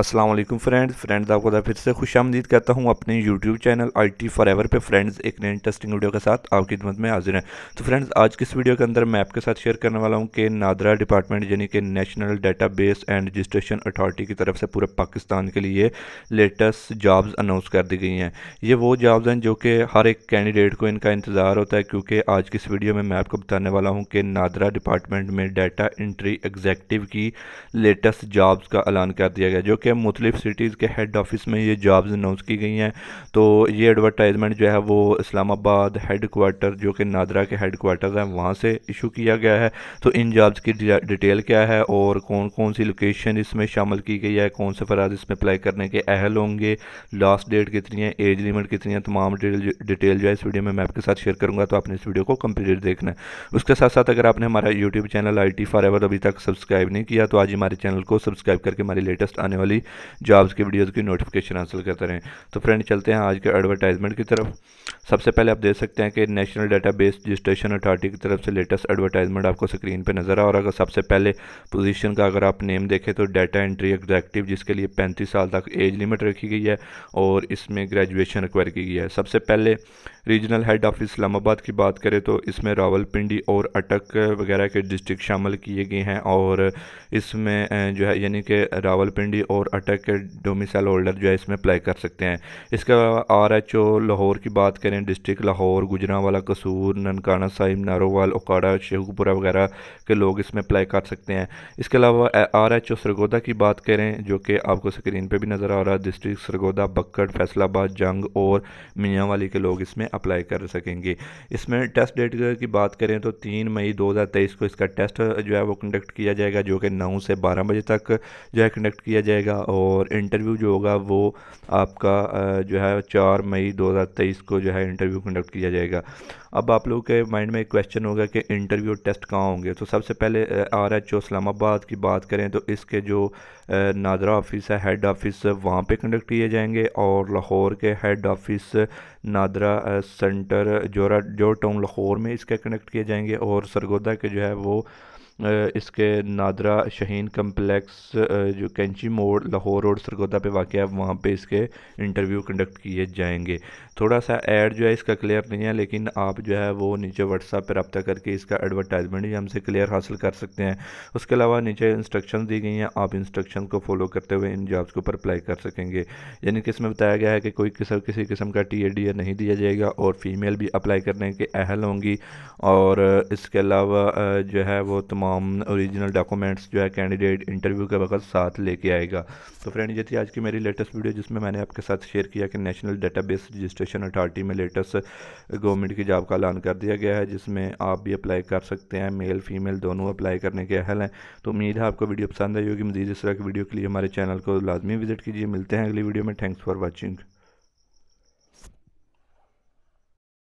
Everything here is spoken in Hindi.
असलम फ्रेंड्स फ्रेंड्स आपको दा फिर से खुश आमदीद कहता हूँ अपने YouTube channel I T for ever पर फ्रेंड्स एक नए इंटरेस्टिंग वीडियो के साथ आपकी खिदमत में हाजिर हैं तो फ्रेंड्स आज की इस वीडियो के अंदर मैं आपके साथ शेयर करने वाला हूँ कि नादरा डिपार्टमेंट यानी कि national data base and registration authority की तरफ से पूरे पाकिस्तान के लिए लेटेस्ट जॉब्स अनाउंस कर दी गई हैं ये वो जॉब्स हैं जो कि हर एक कैंडिडेट को इनका इंतज़ार होता है क्योंकि आज की इस वीडियो में मैं आपको बताने वाला हूँ कि नादरा डिपार्टमेंट में डाटा इंट्री एग्जैक्टिव की लेटेस्ट जॉब्स का ऐलान कर दिया गया जो के मुख्तलिफ सिटीज़ के हेड ऑफिस में ये जॉब्स अनाउंस की गई हैं तो ये एडवर्टाइजमेंट जो है वो इस्लामाबाद हेड क्वार्टर जो कि नादरा के हेड क्वार्टर हैं वहाँ से इशू किया गया है तो इन जॉब्स की डिटेल क्या है और कौन कौन सी लोकेशन इसमें शामिल की गई है कौन से फराज इसमें अप्लाई करने के अहल होंगे लास्ट डेट कितनी है एज लिमिट कितनी है तमाम डिटेल जो है इस वीडियो में मैं आपके साथ शेयर करूँगा तो आपने इस वीडियो को कंप्लीट देखना है उसके साथ साथ अगर आपने हमारा YouTube channel I T for अभी तक सब्सक्राइब नहीं किया तो आज हमारे चैनल को सब्सक्राइब करके हमारी लेटेस्ट आने वाली वाली जॉब्स की वीडियोज़ की नोटिफिकेशन हासिल करते रहें तो फ्रेंड चलते हैं आज के एडवर्टाइजमेंट की तरफ सबसे पहले आप देख सकते हैं कि national data base registration authority की तरफ से लेटेस्ट एडवर्टाइजमेंट आपको स्क्रीन पर नज़र आ और अगर सबसे पहले पोजिशन का अगर आप नेम देखें तो डाटा एंट्री एग्जैक्टिव जिसके लिए पैंतीस साल तक एज लिमिट रखी गई है और इसमें ग्रेजुएशन रिक्वायर की गई है सबसे पहले रीजनल हेड ऑफ़ इस्लामाबाद की बात करें तो इसमें रावलपिंडी और अटक वगैरह के डिस्ट्रिक्ट शामिल किए गए हैं और इसमें जो है यानी कि रावलपिंडी और अटक के डोमिसाइल होल्डर जो है इसमें अप्लाई कर सकते हैं इसके अलावा आर एच ओ लाहौर की बात करें डिस्ट्रिक्ट लाहौर गुजरावाला कसूर ननकाना साहिब नारोवाल ओकाड़ा शेखपुरा वगैरह के लोग इसमें अप्लाई कर सकते हैं इसके अलावा आर एच ओ सरगोदा की बात करें जो कि आपको स्क्रीन पर भी नज़र आ रहा है डिस्ट्रिक्ट सरगोदा बक्कड़ फैसलाबाद जंग और मियाँ वाली के लोग इसमें अप्लाई कर सकेंगे इसमें टेस्ट डेट की बात करें तो तीन मई दो को इसका टेस्ट जो है वो कंडक्ट किया जाएगा जो कि नौ से बारह बजे तक जो है कंडक्ट किया जाएगा और इंटरव्यू जो होगा वो आपका जो है चार मई 2023 को जो है इंटरव्यू कंडक्ट किया जाएगा अब आप लोगों के माइंड में एक क्वेश्चन होगा कि इंटरव्यू टेस्ट कहाँ होंगे तो सबसे पहले आर एच ओ इस्लामाबाद की बात करें तो इसके जो नादरा ऑफिस है हेड ऑफिस वहाँ पे कंडक्ट किए जाएंगे और लाहौर के हेड ऑफिस नादरा सेंटर जोरा जोर टाउन लाहौर में इसका कनेक्ट किए जाएंगे और सरगोदा के जो है वो इसके नादरा शहीन कम्प्लेक्स जो कैंची मोड़ लाहौर रोड सरगोदा पे वाक़ है वहाँ पे इसके इंटरव्यू कंडक्ट किए जाएंगे थोड़ा सा ऐड जो है इसका क्लियर नहीं है लेकिन आप जो है वो नीचे व्हाट्सअप पर रब्ता करके इसका एडवर्टाइजमेंट भी हमसे क्लियर हासिल कर सकते हैं उसके अलावा नीचे इंस्ट्रक्शन दी गई हैं आप इंस्ट्रक्शन को फॉलो करते हुए इन जॉब्स के ऊपर अप्लाई कर सकेंगे यानी कि इसमें बताया गया है कि कोई किसी किसी किस्म का टी ए डी ए नहीं दिया जाएगा और फीमेल भी अप्लाई करने के अहल होंगी और इसके अलावा जो है वो तमाम ओरिजिनल डॉक्यूमेंट्स जो है कैंडिडेट इंटरव्यू के वक्त साथ लेके आएगा तो फ्रेंड ये थी आज की मेरी लेटेस्ट वीडियो जिसमें मैंने आपके साथ शेयर किया कि नेशनल डेटाबेस रजिस्ट्रेशन अथॉरिटी में लेटेस्ट गवर्नमेंट की जॉब का ऐलान कर दिया गया है जिसमें आप भी अप्लाई कर सकते हैं मेल फीमेल दोनों अप्लाई करने के अहल हैं तो उम्मीद है आपको वीडियो पसंद आई होगी मजीद इस तरह की वीडियो के लिए हमारे चैनल को लाजमी विजिट कीजिए मिलते हैं अगली वीडियो में थैंक्स फॉर वॉचिंग